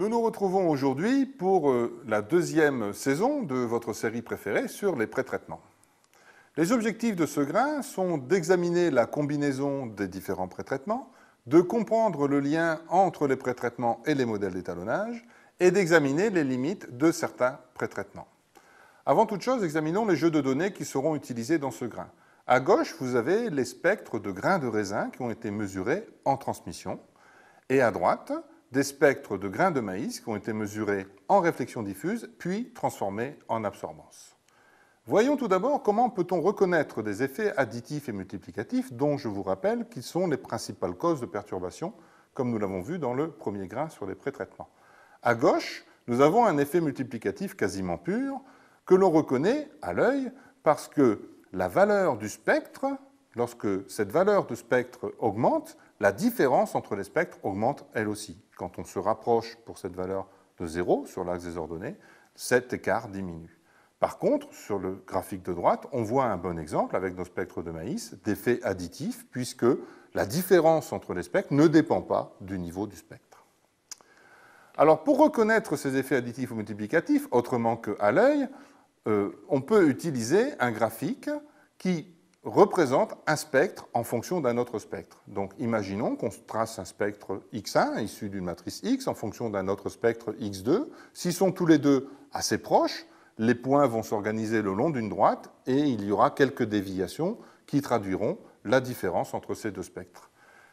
Nous nous retrouvons aujourd'hui pour euh, la deuxième saison de votre série préférée sur les pré-traitements. Les objectifs de ce grain sont d'examiner la combinaison des différents pré-traitements, de comprendre le lien entre les prétraitements traitements et les modèles d'étalonnage, et d'examiner les limites de certains pré-traitements. Avant toute chose, examinons les jeux de données qui seront utilisés dans ce grain. À gauche, vous avez les spectres de grains de raisin qui ont été mesurés en transmission, et à droite, des spectres de grains de maïs qui ont été mesurés en réflexion diffuse, puis transformés en absorbance. Voyons tout d'abord comment peut-on reconnaître des effets additifs et multiplicatifs dont je vous rappelle qu'ils sont les principales causes de perturbation, comme nous l'avons vu dans le premier grain sur les pré-traitements. À gauche, nous avons un effet multiplicatif quasiment pur que l'on reconnaît à l'œil parce que la valeur du spectre, lorsque cette valeur de spectre augmente, la différence entre les spectres augmente elle aussi quand on se rapproche pour cette valeur de 0 sur l'axe des ordonnées, cet écart diminue. Par contre, sur le graphique de droite, on voit un bon exemple avec nos spectres de maïs d'effet additif, puisque la différence entre les spectres ne dépend pas du niveau du spectre. Alors, pour reconnaître ces effets additifs ou multiplicatifs, autrement qu'à l'œil, euh, on peut utiliser un graphique qui représente un spectre en fonction d'un autre spectre. Donc imaginons qu'on trace un spectre X1 issu d'une matrice X en fonction d'un autre spectre X2. S'ils sont tous les deux assez proches, les points vont s'organiser le long d'une droite et il y aura quelques déviations qui traduiront la différence entre ces deux spectres.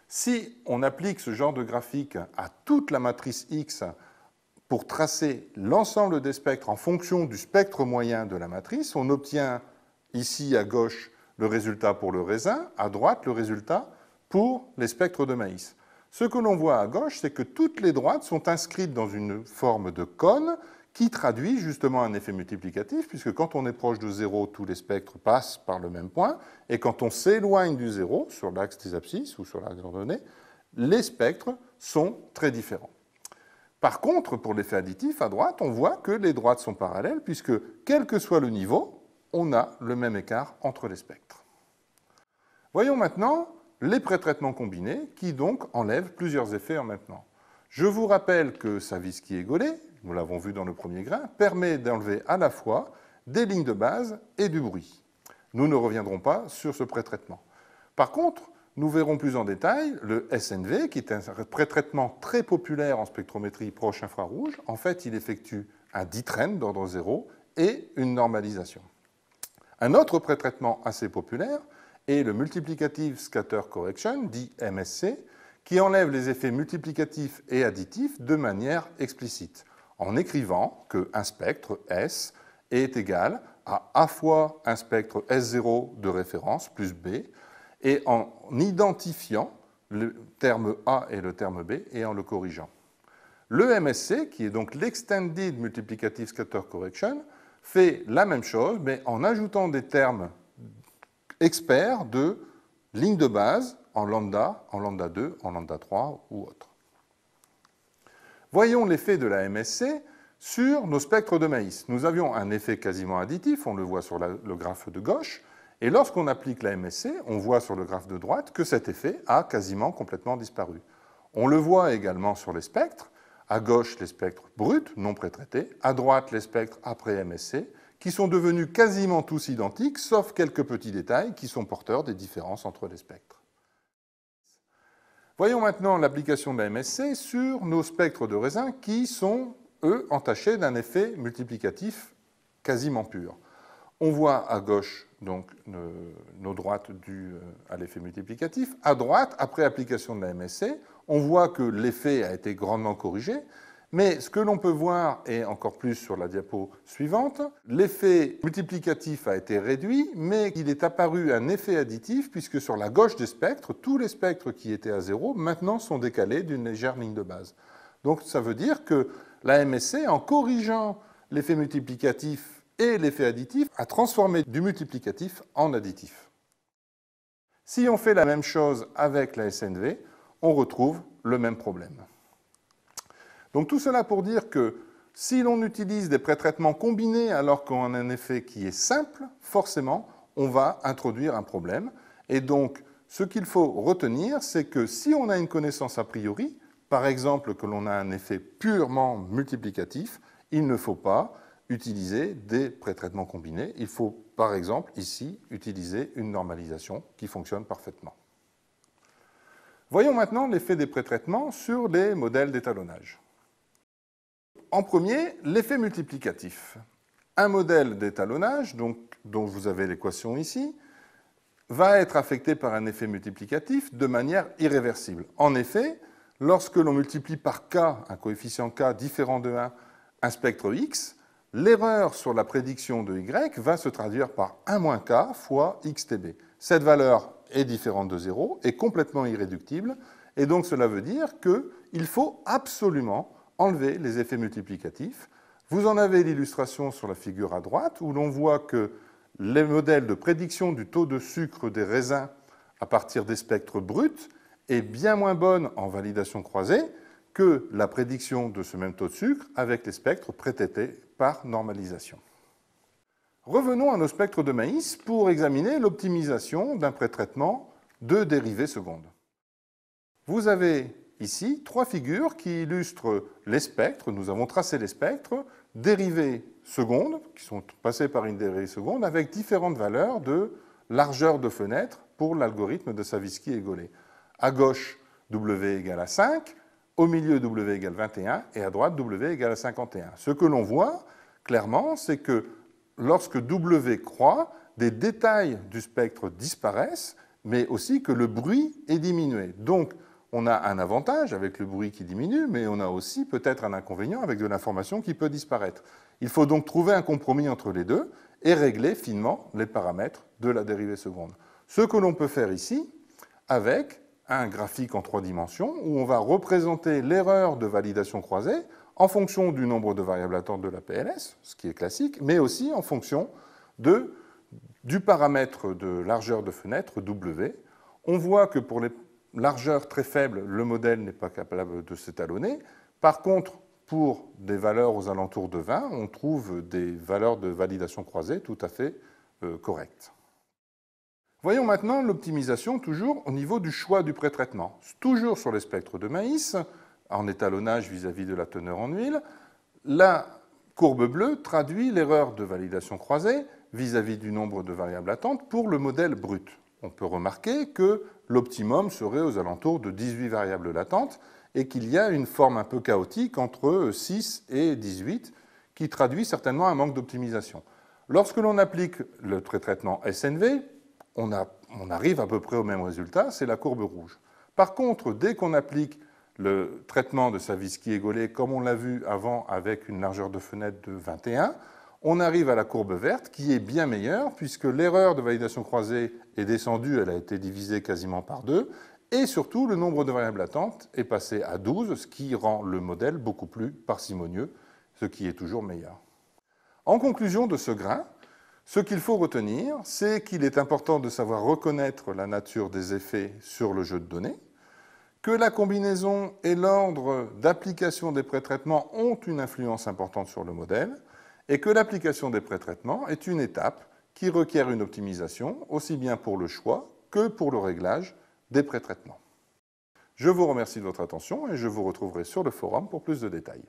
Si on applique ce genre de graphique à toute la matrice X pour tracer l'ensemble des spectres en fonction du spectre moyen de la matrice, on obtient ici à gauche le résultat pour le raisin, à droite le résultat pour les spectres de maïs. Ce que l'on voit à gauche, c'est que toutes les droites sont inscrites dans une forme de cône qui traduit justement un effet multiplicatif, puisque quand on est proche de zéro, tous les spectres passent par le même point, et quand on s'éloigne du zéro, sur l'axe des abscisses ou sur l'axe ordonné, les spectres sont très différents. Par contre, pour l'effet additif à droite, on voit que les droites sont parallèles, puisque quel que soit le niveau, on a le même écart entre les spectres. Voyons maintenant les prétraitements combinés qui donc enlèvent plusieurs effets en maintenant. Je vous rappelle que qui est nous l'avons vu dans le premier grain, permet d'enlever à la fois des lignes de base et du bruit. Nous ne reviendrons pas sur ce prétraitement. Par contre, nous verrons plus en détail le SNV, qui est un prétraitement très populaire en spectrométrie proche infrarouge. En fait, il effectue un train d'ordre zéro et une normalisation. Un autre prétraitement traitement assez populaire est le Multiplicative Scatter Correction, dit MSC, qui enlève les effets multiplicatifs et additifs de manière explicite, en écrivant qu'un spectre S est égal à A fois un spectre S0 de référence plus B, et en identifiant le terme A et le terme B et en le corrigeant. Le MSC, qui est donc l'Extended Multiplicative Scatter Correction, fait la même chose, mais en ajoutant des termes experts de ligne de base en lambda, en lambda 2, en lambda 3 ou autre. Voyons l'effet de la MSC sur nos spectres de maïs. Nous avions un effet quasiment additif, on le voit sur le graphe de gauche, et lorsqu'on applique la MSC, on voit sur le graphe de droite que cet effet a quasiment complètement disparu. On le voit également sur les spectres, à gauche, les spectres bruts, non prétraités. À droite, les spectres après MSC, qui sont devenus quasiment tous identiques, sauf quelques petits détails qui sont porteurs des différences entre les spectres. Voyons maintenant l'application de la MSC sur nos spectres de raisin qui sont, eux, entachés d'un effet multiplicatif quasiment pur. On voit à gauche donc nos droites dues euh, à l'effet multiplicatif. À droite, après application de la MSC, on voit que l'effet a été grandement corrigé, mais ce que l'on peut voir, et encore plus sur la diapo suivante, l'effet multiplicatif a été réduit, mais il est apparu un effet additif, puisque sur la gauche des spectres, tous les spectres qui étaient à zéro, maintenant sont décalés d'une légère ligne de base. Donc ça veut dire que la MSC, en corrigeant l'effet multiplicatif et l'effet additif, a transformé du multiplicatif en additif. Si on fait la même chose avec la SNV, on retrouve le même problème. Donc tout cela pour dire que si l'on utilise des prétraitements combinés alors qu'on a un effet qui est simple, forcément, on va introduire un problème. Et donc, ce qu'il faut retenir, c'est que si on a une connaissance a priori, par exemple que l'on a un effet purement multiplicatif, il ne faut pas utiliser des prétraitements combinés. Il faut, par exemple, ici, utiliser une normalisation qui fonctionne parfaitement. Voyons maintenant l'effet des pré-traitements sur les modèles d'étalonnage. En premier, l'effet multiplicatif. Un modèle d'étalonnage, donc, dont vous avez l'équation ici, va être affecté par un effet multiplicatif de manière irréversible. En effet, lorsque l'on multiplie par k, un coefficient k différent de 1, un spectre x, l'erreur sur la prédiction de y va se traduire par 1 moins k fois xtb. Cette valeur est différente de zéro, est complètement irréductible, et donc cela veut dire qu'il faut absolument enlever les effets multiplicatifs. Vous en avez l'illustration sur la figure à droite, où l'on voit que les modèles de prédiction du taux de sucre des raisins à partir des spectres bruts est bien moins bonne en validation croisée que la prédiction de ce même taux de sucre avec les spectres prétêtés par normalisation. Revenons à nos spectres de maïs pour examiner l'optimisation d'un pré-traitement de dérivés secondes. Vous avez ici trois figures qui illustrent les spectres. Nous avons tracé les spectres dérivés secondes, qui sont passés par une dérivée seconde, avec différentes valeurs de largeur de fenêtre pour l'algorithme de Savisky et Gollet. À gauche, W égale à 5, au milieu W égale 21 et à droite W égale à 51. Ce que l'on voit clairement, c'est que lorsque W croît, des détails du spectre disparaissent, mais aussi que le bruit est diminué. Donc, on a un avantage avec le bruit qui diminue, mais on a aussi peut-être un inconvénient avec de l'information qui peut disparaître. Il faut donc trouver un compromis entre les deux et régler finement les paramètres de la dérivée seconde. Ce que l'on peut faire ici avec un graphique en trois dimensions où on va représenter l'erreur de validation croisée en fonction du nombre de variables latentes de la PLS, ce qui est classique, mais aussi en fonction du paramètre de largeur de fenêtre W. On voit que pour les largeurs très faibles, le modèle n'est pas capable de s'étalonner. Par contre, pour des valeurs aux alentours de 20, on trouve des valeurs de validation croisée tout à fait euh, correctes. Voyons maintenant l'optimisation toujours au niveau du choix du pré-traitement. Toujours sur les spectres de maïs, en étalonnage vis-à-vis de la teneur en huile. La courbe bleue traduit l'erreur de validation croisée vis-à-vis du nombre de variables latentes pour le modèle brut. On peut remarquer que l'optimum serait aux alentours de 18 variables latentes et qu'il y a une forme un peu chaotique entre 6 et 18 qui traduit certainement un manque d'optimisation. Lorsque l'on applique le traitement SNV, on, on, arrive à peu près au même résultat, c'est la courbe rouge. Par contre, dès qu'on applique le traitement de sa qui est égolé, comme on l'a vu avant avec une largeur de fenêtre de 21, on arrive à la courbe verte qui est bien meilleure puisque l'erreur de validation croisée est descendue, elle a été divisée quasiment par deux, et surtout le nombre de variables latentes est passé à 12, ce qui rend le modèle beaucoup plus parcimonieux, ce qui est toujours meilleur. En conclusion de ce grain, ce qu'il faut retenir, c'est qu'il est important de savoir reconnaître la nature des effets sur le jeu de données, que la combinaison et l'ordre d'application des pré-traitements ont une influence importante sur le modèle, et que l'application des pré-traitements est une étape qui requiert une optimisation, aussi bien pour le choix que pour le réglage des pré-traitements. Je vous remercie de votre attention et je vous retrouverai sur le forum pour plus de détails.